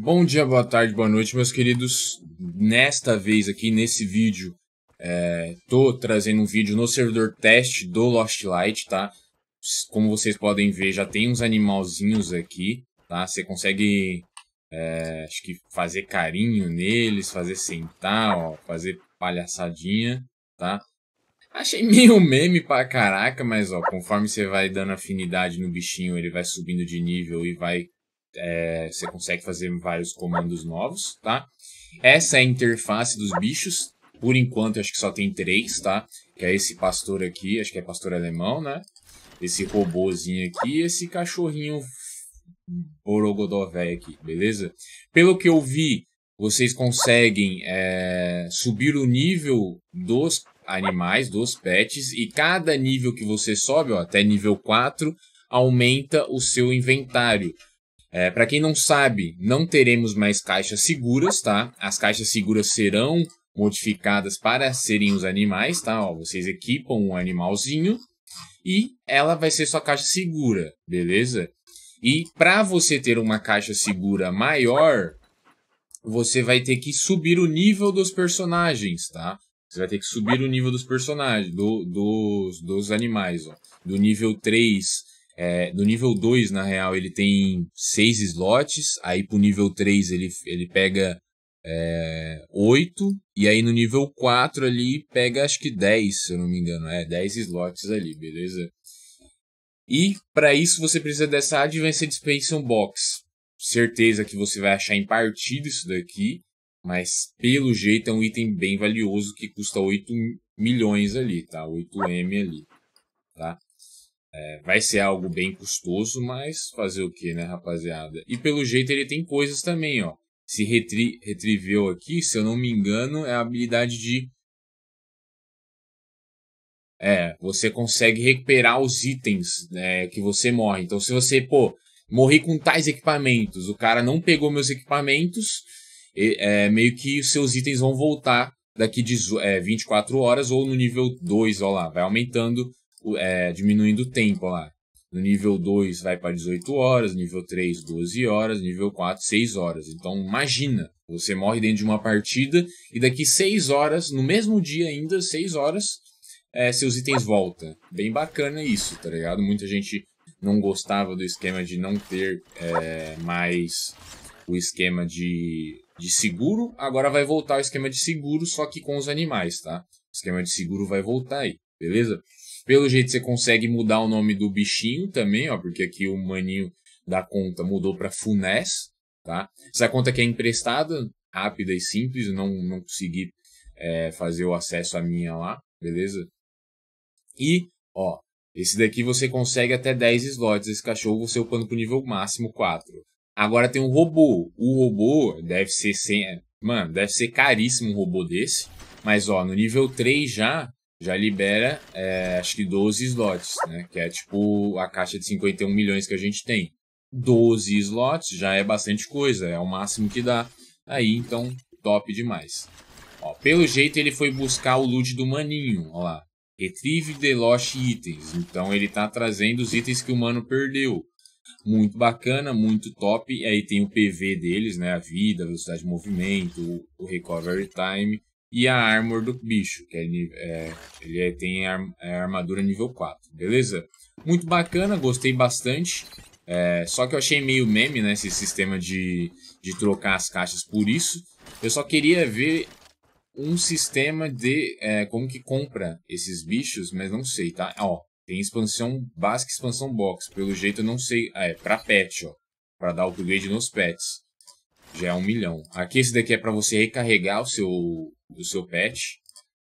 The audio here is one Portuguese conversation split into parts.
Bom dia, boa tarde, boa noite, meus queridos. Nesta vez aqui, nesse vídeo, é, tô trazendo um vídeo no servidor teste do Lost Light, tá? Como vocês podem ver, já tem uns animalzinhos aqui, tá? Você consegue, é, acho que fazer carinho neles, fazer sentar, ó, fazer palhaçadinha, tá? Achei meio meme pra caraca, mas ó, conforme você vai dando afinidade no bichinho, ele vai subindo de nível e vai é, você consegue fazer vários comandos novos, tá? Essa é a interface dos bichos. Por enquanto, acho que só tem três, tá? Que é esse pastor aqui, acho que é pastor alemão, né? Esse robôzinho aqui e esse cachorrinho borogodó velho aqui, beleza? Pelo que eu vi, vocês conseguem é, subir o nível dos animais, dos pets, e cada nível que você sobe, ó, até nível 4, aumenta o seu inventário. É, para quem não sabe, não teremos mais caixas seguras, tá? As caixas seguras serão modificadas para serem os animais, tá? Ó, vocês equipam um animalzinho e ela vai ser sua caixa segura, beleza? E para você ter uma caixa segura maior, você vai ter que subir o nível dos personagens, tá? Você vai ter que subir o nível dos personagens, do, dos, dos animais, ó. Do nível 3 é, do nível 2, na real, ele tem 6 slots, aí pro nível 3 ele, ele pega é, 8, e aí no nível 4 ali pega acho que 10, se eu não me engano, é 10 slots ali, beleza? E para isso você precisa dessa Advanced Expansion Box. Certeza que você vai achar em partido isso daqui, mas pelo jeito é um item bem valioso que custa 8 milhões ali, tá? 8M ali, tá? É, vai ser algo bem custoso, mas fazer o que, né, rapaziada? E pelo jeito ele tem coisas também, ó. Se retri retriveu aqui, se eu não me engano, é a habilidade de... É, você consegue recuperar os itens né, que você morre. Então se você, pô, morri com tais equipamentos, o cara não pegou meus equipamentos, é, meio que os seus itens vão voltar daqui de, é, 24 horas ou no nível 2, ó lá, vai aumentando é, diminuindo o tempo lá. No nível 2 vai para 18 horas, nível 3, 12 horas, nível 4, 6 horas. Então imagina, você morre dentro de uma partida e daqui 6 horas, no mesmo dia ainda, 6 horas, é, seus itens voltam. Bem bacana isso, tá ligado? Muita gente não gostava do esquema de não ter é, mais o esquema de, de seguro. Agora vai voltar o esquema de seguro, só que com os animais, tá? O esquema de seguro vai voltar aí, beleza? Pelo jeito você consegue mudar o nome do bichinho também, ó, porque aqui o maninho da conta mudou para Funes, tá? Essa conta aqui é emprestada, rápida e simples, não, não consegui é, fazer o acesso à minha lá, beleza? E, ó, esse daqui você consegue até 10 slots, esse cachorro você upando pro nível máximo 4. Agora tem um robô, o robô deve ser, sem, é, mano, deve ser caríssimo um robô desse, mas ó, no nível 3 já, já libera, é, acho que 12 slots, né? Que é tipo a caixa de 51 milhões que a gente tem. 12 slots já é bastante coisa, é o máximo que dá. Aí, então, top demais. Ó, pelo jeito, ele foi buscar o loot do maninho, ó lá. Retrieve the lost itens. Então, ele tá trazendo os itens que o mano perdeu. Muito bacana, muito top. E aí tem o PV deles, né? A vida, a velocidade de movimento, o recovery time e a armor do bicho, que é, é ele é, tem é a, armadura nível 4, beleza? Muito bacana, gostei bastante. É, só que eu achei meio meme, né, esse sistema de, de trocar as caixas por isso. Eu só queria ver um sistema de é, como que compra esses bichos, mas não sei, tá? Ó, tem expansão básica expansão box. Pelo jeito eu não sei. Ah, é pra pet, ó. Pra dar upgrade nos pets. Já é um milhão. Aqui esse daqui é pra você recarregar o seu, do seu pet.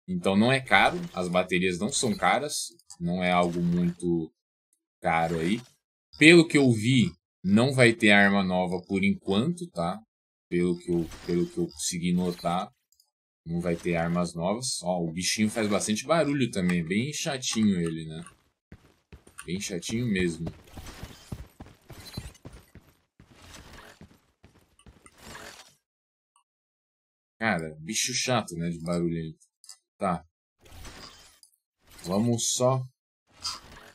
Então não é caro, as baterias não são caras, não é algo muito caro aí. Pelo que eu vi, não vai ter arma nova por enquanto, tá? Pelo que eu, pelo que eu consegui notar, não vai ter armas novas. Ó, o bichinho faz bastante barulho também, bem chatinho ele, né? Bem chatinho mesmo. Cara, bicho chato, né? De barulhento. Tá. Vamos só...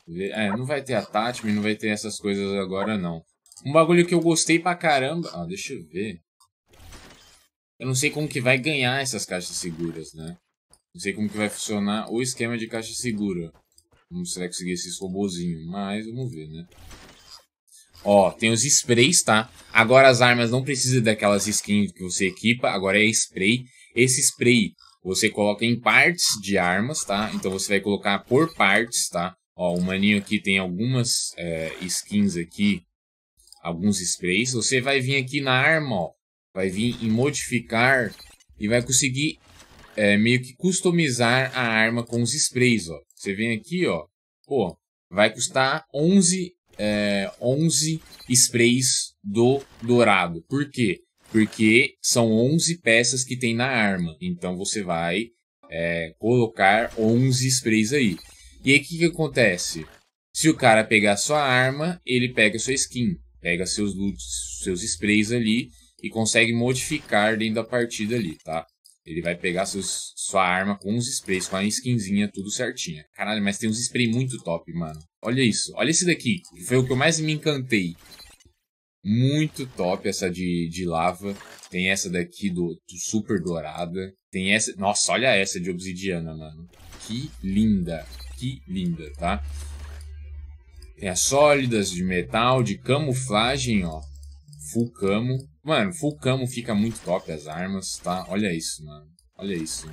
Ver. É, não vai ter a attachment, não vai ter essas coisas agora, não. Um bagulho que eu gostei pra caramba... Ah, deixa eu ver. Eu não sei como que vai ganhar essas caixas seguras, né? Não sei como que vai funcionar o esquema de caixa segura. Vamos ver se vai conseguir esses robôzinhos? mas vamos ver, né? Ó, tem os sprays, tá? Agora as armas não precisam daquelas skins que você equipa, agora é spray. Esse spray você coloca em partes de armas, tá? Então você vai colocar por partes, tá? Ó, o maninho aqui tem algumas é, skins aqui, alguns sprays. Você vai vir aqui na arma, ó. Vai vir em modificar e vai conseguir é, meio que customizar a arma com os sprays, ó. Você vem aqui, ó. Pô, vai custar 11 é, 11 sprays do dourado. Por quê? Porque são 11 peças que tem na arma. Então você vai é, colocar 11 sprays aí. E aí o que, que acontece? Se o cara pegar sua arma, ele pega sua skin. Pega seus seus sprays ali e consegue modificar dentro da partida ali, tá? Ele vai pegar seus, sua arma com os sprays, com a skinzinha, tudo certinha. Caralho, mas tem uns spray muito top, mano. Olha isso. Olha esse daqui. Foi o que eu mais me encantei. Muito top essa de, de lava. Tem essa daqui do, do super dourada. Tem essa... Nossa, olha essa de obsidiana, mano. Que linda. Que linda, tá? Tem as sólidas de metal, de camuflagem, ó. Full camo. Mano, full camo fica muito top as armas, tá? Olha isso, mano. Olha isso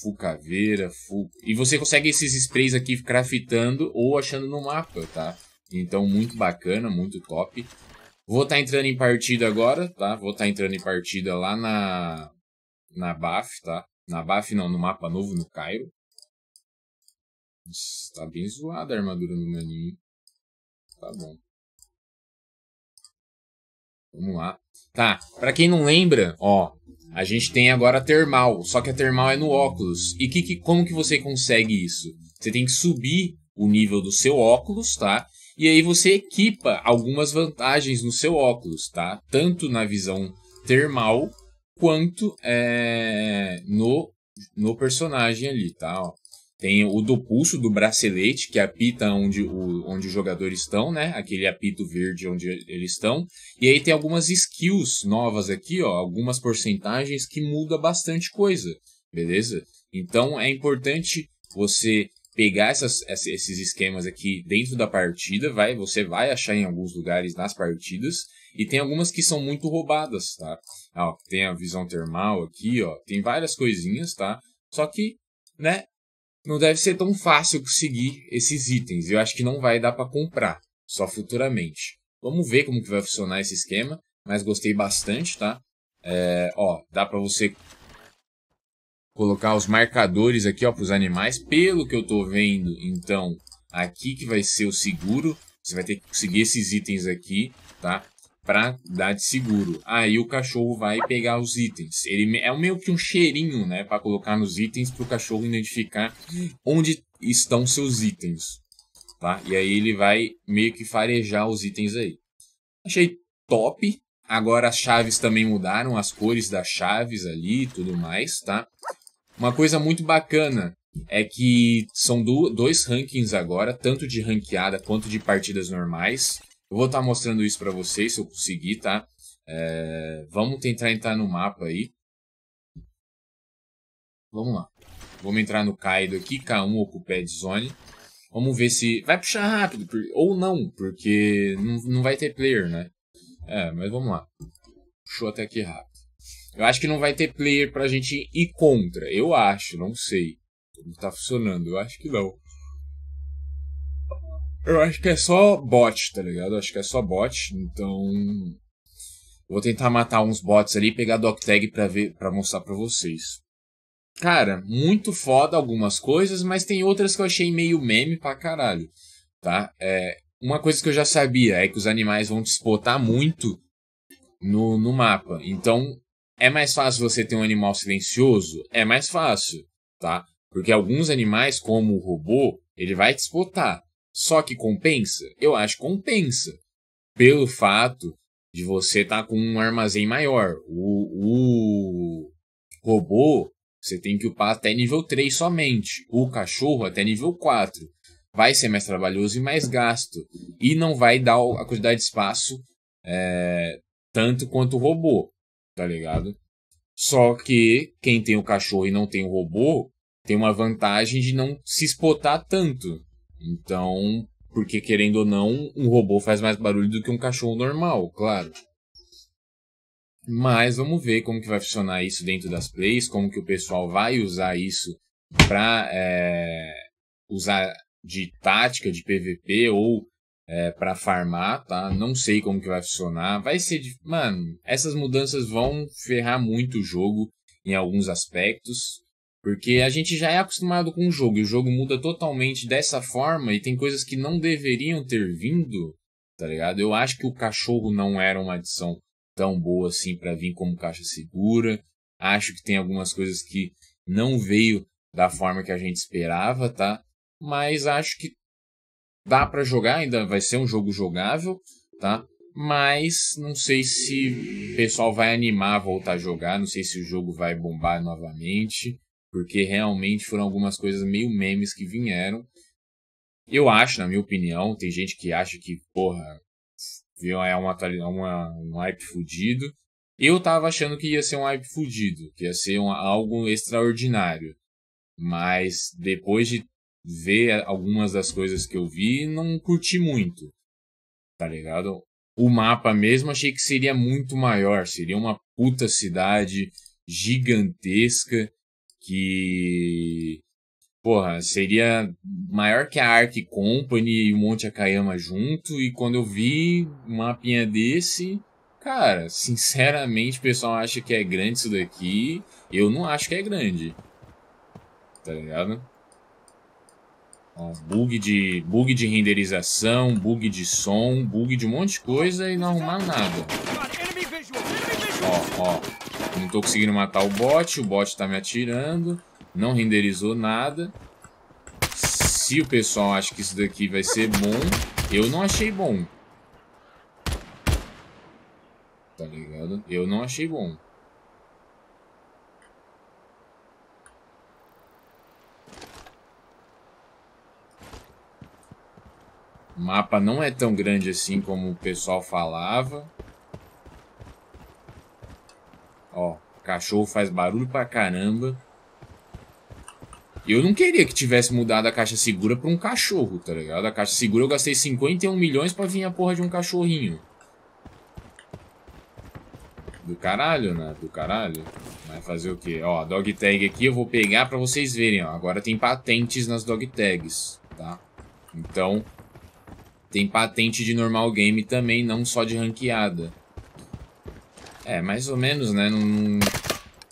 full caveira, full... E você consegue esses sprays aqui craftando ou achando no mapa, tá? Então, muito bacana, muito top. Vou estar tá entrando em partida agora, tá? Vou estar tá entrando em partida lá na... Na BAF, tá? Na BAF não, no mapa novo, no Cairo. Nossa, tá bem zoada a armadura do maninho. Tá bom. Vamos lá. Tá, pra quem não lembra, ó, a gente tem agora a termal, só que a termal é no óculos. E que, que, como que você consegue isso? Você tem que subir o nível do seu óculos, tá? E aí você equipa algumas vantagens no seu óculos, tá? Tanto na visão termal quanto é, no, no personagem ali, tá? Ó. Tem o do pulso do bracelete, que é apita onde o, onde os jogadores estão, né? Aquele apito verde onde eles estão. E aí tem algumas skills novas aqui, ó, algumas porcentagens que muda bastante coisa, beleza? Então é importante você pegar essas, esses esquemas aqui dentro da partida, vai, você vai achar em alguns lugares nas partidas, e tem algumas que são muito roubadas, tá? ó, tem a visão termal aqui, ó, tem várias coisinhas, tá? Só que, né, não deve ser tão fácil conseguir esses itens. Eu acho que não vai dar para comprar, só futuramente. Vamos ver como que vai funcionar esse esquema, mas gostei bastante, tá? É, ó, dá para você colocar os marcadores aqui, ó, para os animais. Pelo que eu tô vendo, então, aqui que vai ser o seguro. Você vai ter que conseguir esses itens aqui, tá? para dar de seguro. Aí o cachorro vai pegar os itens. Ele é meio que um cheirinho, né, para colocar nos itens para o cachorro identificar onde estão seus itens, tá? E aí ele vai meio que farejar os itens aí. Achei top. Agora as chaves também mudaram, as cores das chaves ali e tudo mais, tá? Uma coisa muito bacana é que são do, dois rankings agora, tanto de ranqueada quanto de partidas normais. Eu vou estar tá mostrando isso para vocês, se eu conseguir, tá? É, vamos tentar entrar no mapa aí. Vamos lá. Vamos entrar no Kaido aqui, K1 Pad Zone. Vamos ver se... Vai puxar rápido, ou não, porque não, não vai ter player, né? É, mas vamos lá. Puxou até aqui rápido. Eu acho que não vai ter player pra gente ir contra. Eu acho, não sei. Como tá funcionando, eu acho que não. Eu acho que é só bot, tá ligado? Eu acho que é só bot, então. Vou tentar matar uns bots ali e pegar doc tag pra, ver, pra mostrar pra vocês. Cara, muito foda algumas coisas, mas tem outras que eu achei meio meme pra caralho, tá? É, uma coisa que eu já sabia é que os animais vão despotar muito no, no mapa. Então, é mais fácil você ter um animal silencioso? É mais fácil, tá? Porque alguns animais, como o robô, ele vai despotar. Só que compensa? Eu acho que compensa. Pelo fato de você estar tá com um armazém maior. O, o robô, você tem que upar até nível 3 somente. O cachorro até nível 4. Vai ser mais trabalhoso e mais gasto. E não vai dar a quantidade de espaço é, tanto quanto o robô, tá ligado? Só que quem tem o cachorro e não tem o robô tem uma vantagem de não se espotar tanto, então, porque querendo ou não, um robô faz mais barulho do que um cachorro normal, claro. Mas vamos ver como que vai funcionar isso dentro das plays, como que o pessoal vai usar isso para é, usar de tática, de PVP ou é, para farmar, tá? Não sei como que vai funcionar. Vai ser, mano, essas mudanças vão ferrar muito o jogo em alguns aspectos. Porque a gente já é acostumado com o jogo, e o jogo muda totalmente dessa forma, e tem coisas que não deveriam ter vindo, tá ligado? Eu acho que o cachorro não era uma adição tão boa assim para vir como caixa segura. Acho que tem algumas coisas que não veio da forma que a gente esperava, tá? Mas acho que dá para jogar, ainda vai ser um jogo jogável, tá? Mas não sei se o pessoal vai animar a voltar a jogar, não sei se o jogo vai bombar novamente porque realmente foram algumas coisas meio memes que vieram. Eu acho, na minha opinião, tem gente que acha que, porra, é uma, é uma, um hype fudido. Eu tava achando que ia ser um hype fudido, que ia ser um, algo extraordinário. Mas depois de ver algumas das coisas que eu vi, não curti muito. Tá ligado? O mapa mesmo achei que seria muito maior, seria uma puta cidade gigantesca que porra, seria maior que a Ark Company e o Monte Akayama junto, e quando eu vi um mapinha desse, cara, sinceramente o pessoal acha que é grande isso daqui, eu não acho que é grande. Tá ligado? Ó, bug de, bug de renderização, bug de som, bug de um monte de coisa e não arrumar nada. Ó, ó. Não tô conseguindo matar o bot, o bot tá me atirando. Não renderizou nada. Se o pessoal acha que isso daqui vai ser bom, eu não achei bom. Tá ligado? Eu não achei bom. O mapa não é tão grande assim como o pessoal falava. Ó, o cachorro faz barulho pra caramba. Eu não queria que tivesse mudado a caixa segura pra um cachorro, tá ligado? A caixa segura eu gastei 51 milhões pra vir a porra de um cachorrinho. Do caralho, né? Do caralho. Vai fazer o quê? Ó, dog tag aqui eu vou pegar pra vocês verem, ó. Agora tem patentes nas dog tags, tá? Então, tem patente de normal game também, não só de ranqueada. É, mais ou menos, né? Não...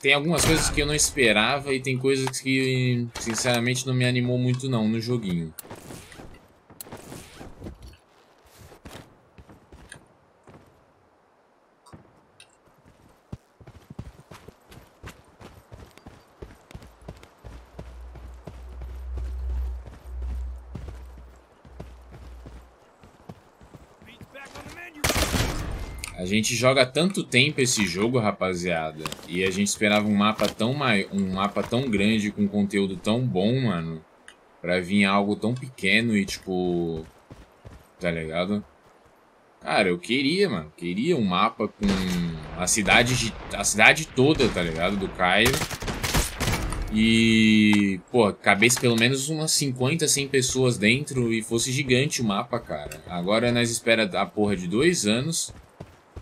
Tem algumas coisas que eu não esperava e tem coisas que, sinceramente, não me animou muito não no joguinho. A gente joga tanto tempo esse jogo, rapaziada, e a gente esperava um mapa tão mai... um mapa tão grande com conteúdo tão bom, mano, para vir algo tão pequeno e tipo tá ligado? Cara, eu queria, mano, queria um mapa com a cidade de... a cidade toda, tá ligado? Do Cairo. E, pô, cabeça pelo menos umas 50, 100 pessoas dentro e fosse gigante o mapa, cara. Agora nós espera a porra de dois anos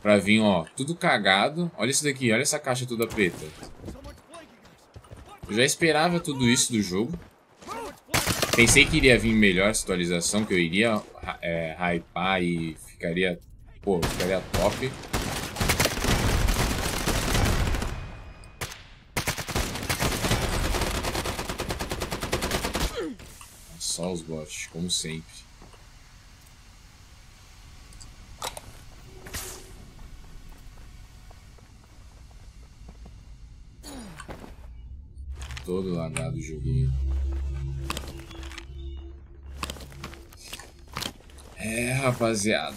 Pra vir, ó, tudo cagado. Olha isso daqui, olha essa caixa toda preta. Eu já esperava tudo isso do jogo. Pensei que iria vir melhor essa atualização, que eu iria é, hypar e ficaria, pô, ficaria top. Só os bots, como sempre. todo lagado o joguinho. É, rapaziada.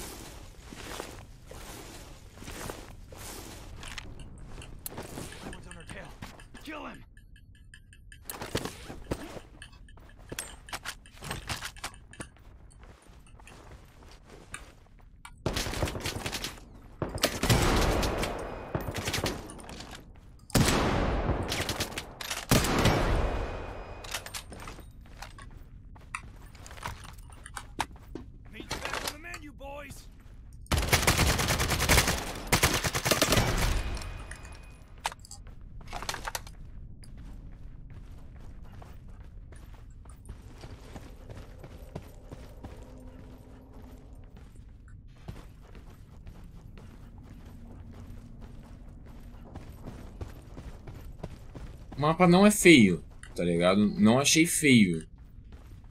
mapa não é feio, tá ligado? Não achei feio.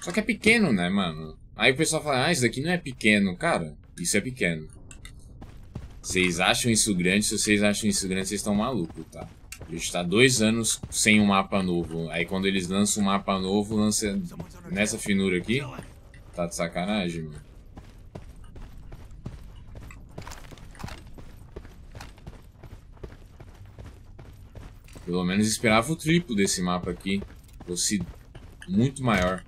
Só que é pequeno, né, mano? Aí o pessoal fala, ah, isso daqui não é pequeno. Cara, isso é pequeno. Vocês acham isso grande? Se vocês acham isso grande, vocês estão malucos, tá? A gente tá dois anos sem um mapa novo. Aí quando eles lançam um mapa novo, lança nessa finura aqui. Tá de sacanagem, mano. Pelo menos esperava o triplo desse mapa aqui. Fosse muito maior.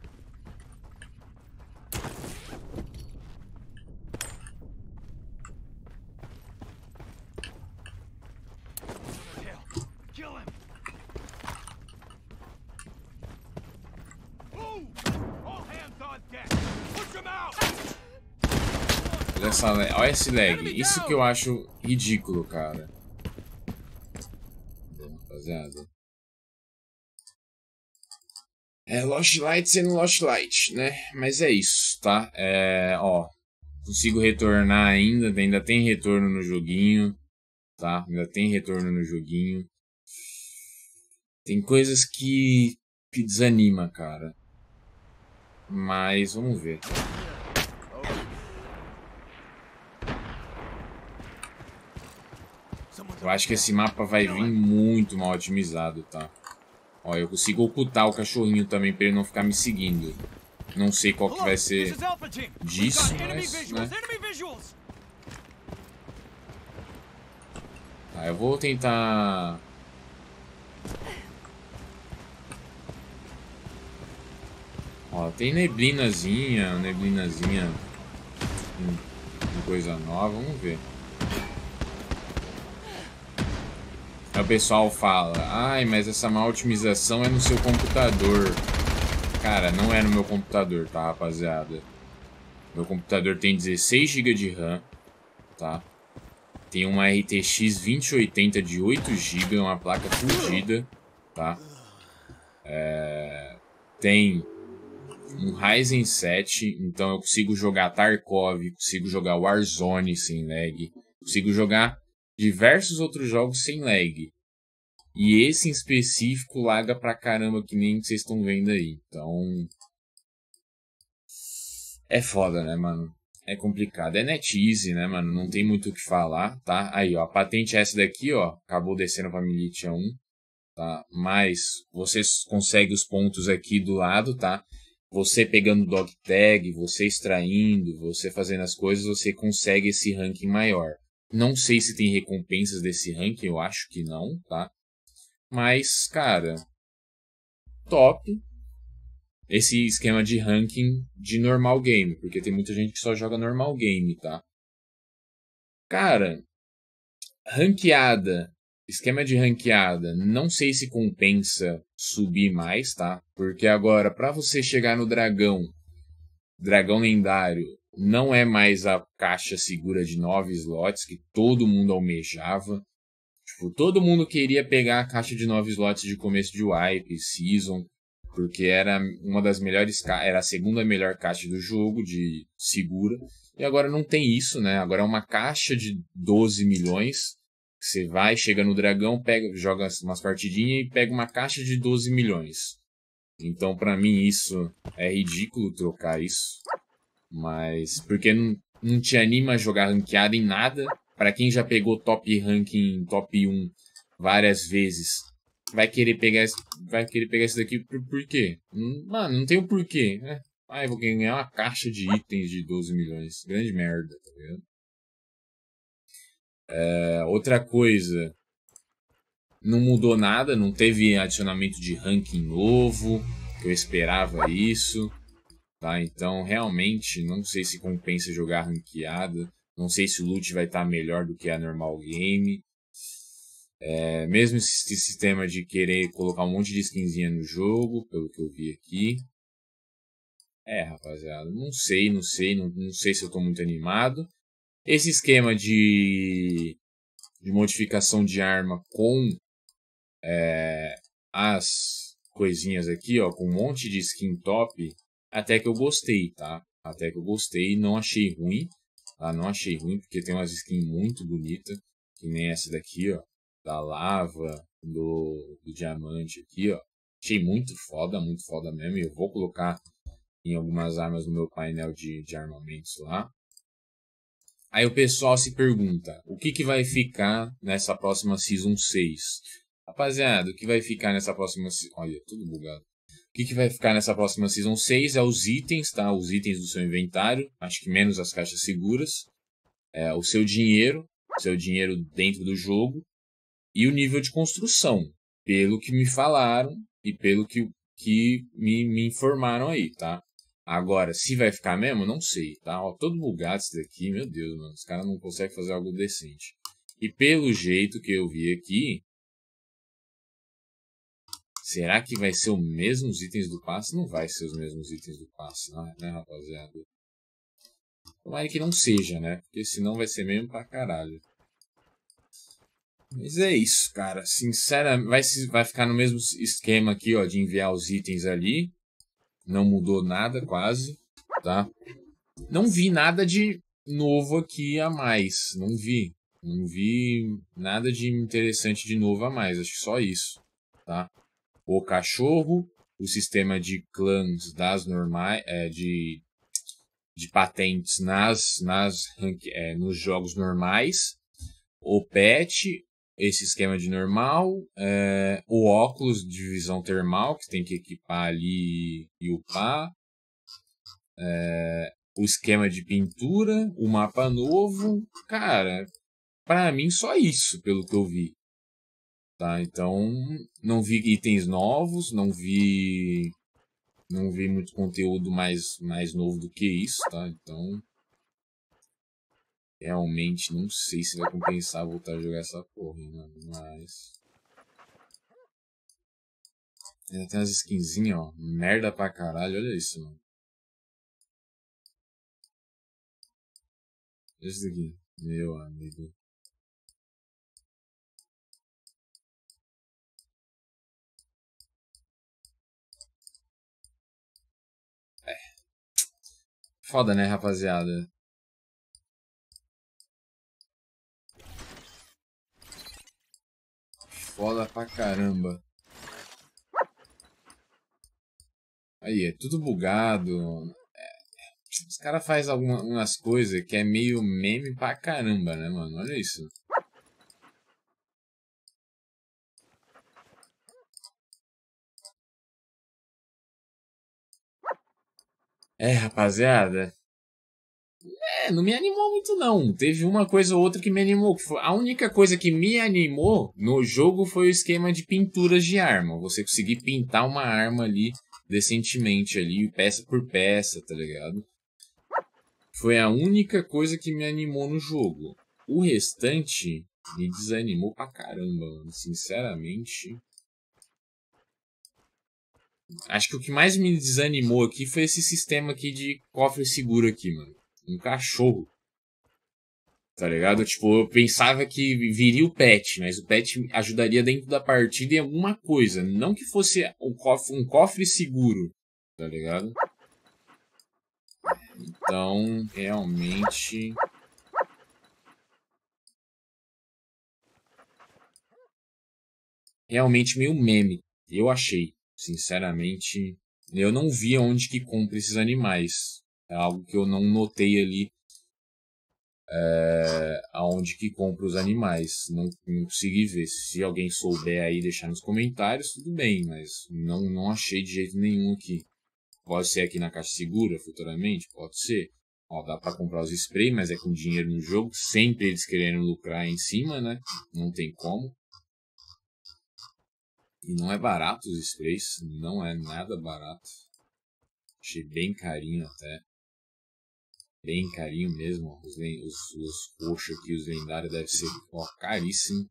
Olha, essa, olha esse lag. Isso que eu acho ridículo, cara rapaziada. É Lost Light sendo Lost Light, né? Mas é isso, tá? É, ó, consigo retornar ainda, ainda tem retorno no joguinho, tá? Ainda tem retorno no joguinho. Tem coisas que, que desanima, cara. Mas vamos ver. Eu acho que esse mapa vai vir muito mal otimizado, tá? Ó, eu consigo ocultar o cachorrinho também pra ele não ficar me seguindo. Não sei qual que vai ser disso, mas, né? Tá, eu vou tentar... Ó, tem neblinazinha, neblinazinha... Coisa nova, vamos ver. Aí o pessoal fala, ai, mas essa má otimização é no seu computador. Cara, não é no meu computador, tá, rapaziada? Meu computador tem 16 GB de RAM, tá? Tem uma RTX 2080 de 8 GB, uma placa fodida, tá? É... Tem um Ryzen 7, então eu consigo jogar Tarkov, consigo jogar Warzone sem lag, consigo jogar diversos outros jogos sem lag. E esse em específico laga pra caramba, que nem vocês estão vendo aí. Então. É foda, né, mano? É complicado. É NetEase, né, mano? Não tem muito o que falar, tá? Aí, ó. A patente é essa daqui, ó. Acabou descendo pra Militia 1, tá? Mas vocês conseguem os pontos aqui do lado, tá? Você pegando dog tag, você extraindo, você fazendo as coisas, você consegue esse ranking maior. Não sei se tem recompensas desse ranking, eu acho que não, tá? Mas, cara, top esse esquema de ranking de normal game, porque tem muita gente que só joga normal game, tá? Cara, ranqueada, esquema de ranqueada, não sei se compensa subir mais, tá? Porque agora para você chegar no dragão, dragão lendário, não é mais a caixa segura de nove slots que todo mundo almejava. Tipo, todo mundo queria pegar a caixa de nove slots de começo de wipe, season, porque era uma das melhores era a segunda melhor caixa do jogo de segura. E agora não tem isso, né? Agora é uma caixa de 12 milhões. Você vai, chega no dragão, pega, joga umas partidinhas e pega uma caixa de 12 milhões. Então, para mim, isso é ridículo trocar isso. Mas porque não, não te anima a jogar ranqueado em nada. Para quem já pegou top ranking, top 1 várias vezes, vai querer pegar esse, vai querer pegar isso daqui por, por quê? Hum, mano, não tem o um porquê, né? Ah, eu vou ganhar uma caixa de itens de 12 milhões. Grande merda, tá ligado? É, outra coisa. Não mudou nada, não teve adicionamento de ranking novo. eu esperava isso. Tá? Então, realmente, não sei se compensa jogar ranqueada. Não sei se o loot vai estar tá melhor do que a normal game. É, mesmo esse sistema de querer colocar um monte de skinzinha no jogo, pelo que eu vi aqui. É, rapaziada, não sei, não sei, não, não sei se eu estou muito animado. Esse esquema de, de modificação de arma com é, as coisinhas aqui, ó, com um monte de skin top, até que eu gostei, tá? Até que eu gostei, não achei ruim. Tá? Não achei ruim, porque tem umas skins muito bonitas. Que nem essa daqui, ó. Da lava, do, do diamante aqui, ó. Achei muito foda, muito foda mesmo. E eu vou colocar em algumas armas no meu painel de, de armamentos lá. Aí o pessoal se pergunta, o que, que vai ficar nessa próxima Season 6? Rapaziada, o que vai ficar nessa próxima... Olha, tudo bugado que, que vai ficar nessa próxima Season 6 é os itens, tá? Os itens do seu inventário, acho que menos as caixas seguras. É, o seu dinheiro, o seu dinheiro dentro do jogo. E o nível de construção, pelo que me falaram e pelo que, que me, me informaram aí, tá? Agora, se vai ficar mesmo, não sei, tá? Ó, todo bugado isso daqui, meu Deus, mano. Os caras não conseguem fazer algo decente. E pelo jeito que eu vi aqui, Será que vai ser o mesmo os itens do passe? Não vai ser os mesmos itens do passe, não, é, né, rapaziada? Tomara que não seja, né? Porque senão vai ser mesmo pra caralho. Mas é isso, cara. Sinceramente, vai, vai ficar no mesmo esquema aqui, ó, de enviar os itens ali. Não mudou nada, quase, tá? Não vi nada de novo aqui a mais. Não vi. Não vi nada de interessante de novo a mais. Acho que só isso, tá? o cachorro, o sistema de clãs das normais, é, de, de patentes nas, nas, é, nos jogos normais, o pet, esse esquema de normal, é, o óculos de visão termal, que tem que equipar ali e upar, é, o esquema de pintura, o mapa novo, cara, para mim só isso, pelo que eu vi. Tá? Então, não vi itens novos, não vi não vi muito conteúdo mais mais novo do que isso, tá? Então, realmente não sei se vai compensar voltar a jogar essa porra, mano, mas Ainda tem umas skinzinhas, ó. Merda pra caralho, olha isso, mano. Olha isso aqui. Meu amigo. Foda, né, rapaziada? Foda pra caramba. Aí, é tudo bugado. É, os caras fazem algumas coisas que é meio meme pra caramba, né, mano? Olha isso. É, rapaziada. É, não me animou muito não. Teve uma coisa ou outra que me animou. A única coisa que me animou no jogo foi o esquema de pinturas de arma. Você conseguir pintar uma arma ali decentemente ali, peça por peça, tá ligado? Foi a única coisa que me animou no jogo. O restante me desanimou pra caramba, mano. Sinceramente. Acho que o que mais me desanimou aqui foi esse sistema aqui de cofre seguro aqui, mano. Um cachorro. Tá ligado? Tipo, eu pensava que viria o pet, mas o pet ajudaria dentro da partida em alguma coisa. Não que fosse um cofre, um cofre seguro, tá ligado? Então, realmente... Realmente meio meme, eu achei. Sinceramente, eu não vi onde que compra esses animais. É algo que eu não notei ali é, aonde que compra os animais. Não, não consegui ver. Se alguém souber aí deixar nos comentários, tudo bem, mas não, não achei de jeito nenhum aqui. Pode ser aqui na Caixa Segura futuramente? Pode ser. Ó, dá para comprar os spray, mas é com dinheiro no jogo. Sempre eles querendo lucrar em cima, né? Não tem como. E não é barato os sprays, não é nada barato. Achei bem carinho até. Bem carinho mesmo. Os, os, os roxo aqui, os lendários, deve ser ó, caríssimo.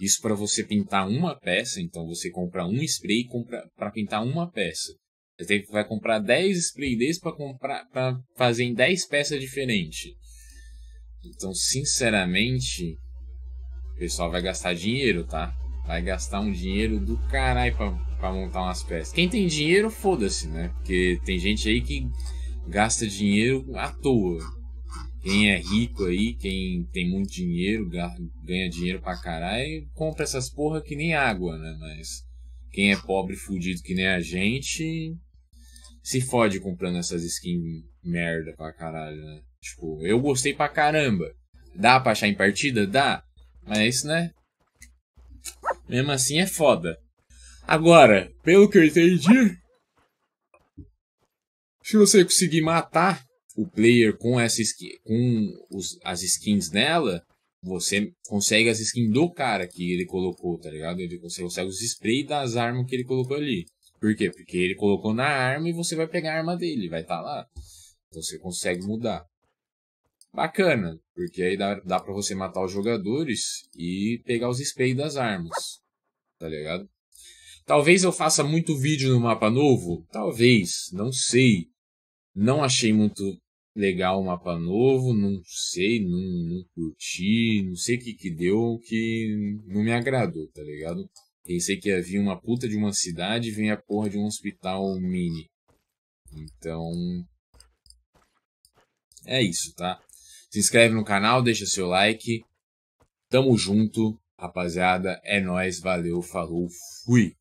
Isso para você pintar uma peça, então você compra um spray para pintar uma peça. Você vai comprar 10 sprays desse para comprar para fazer em 10 peças diferentes. Então, sinceramente, o pessoal vai gastar dinheiro, tá? Vai gastar um dinheiro do caralho pra, pra montar umas peças. Quem tem dinheiro, foda-se, né? Porque tem gente aí que gasta dinheiro à toa. Quem é rico aí, quem tem muito dinheiro, ganha dinheiro pra caralho, compra essas porra que nem água, né? Mas quem é pobre fudido que nem a gente, se fode comprando essas skins merda pra caralho, né? Tipo, eu gostei pra caramba. Dá pra achar em partida? Dá. Mas, é isso né? Mesmo assim é foda. Agora, pelo que eu entendi, se você conseguir matar o player com essa skin, com os, as skins dela você consegue as skins do cara que ele colocou, tá ligado? Ele você consegue os spray das armas que ele colocou ali. Por quê? Porque ele colocou na arma e você vai pegar a arma dele, vai estar tá lá. Então você consegue mudar. Bacana, porque aí dá, dá para você matar os jogadores e pegar os spays das armas, tá ligado? Talvez eu faça muito vídeo no mapa novo? Talvez, não sei. Não achei muito legal o mapa novo, não sei, não, não curti, não sei o que que deu que não me agradou, tá ligado? Pensei que havia uma puta de uma cidade e vem a porra de um hospital mini. Então... É isso, tá? Se inscreve no canal, deixa seu like. Tamo junto, rapaziada. É nós, valeu, falou, fui.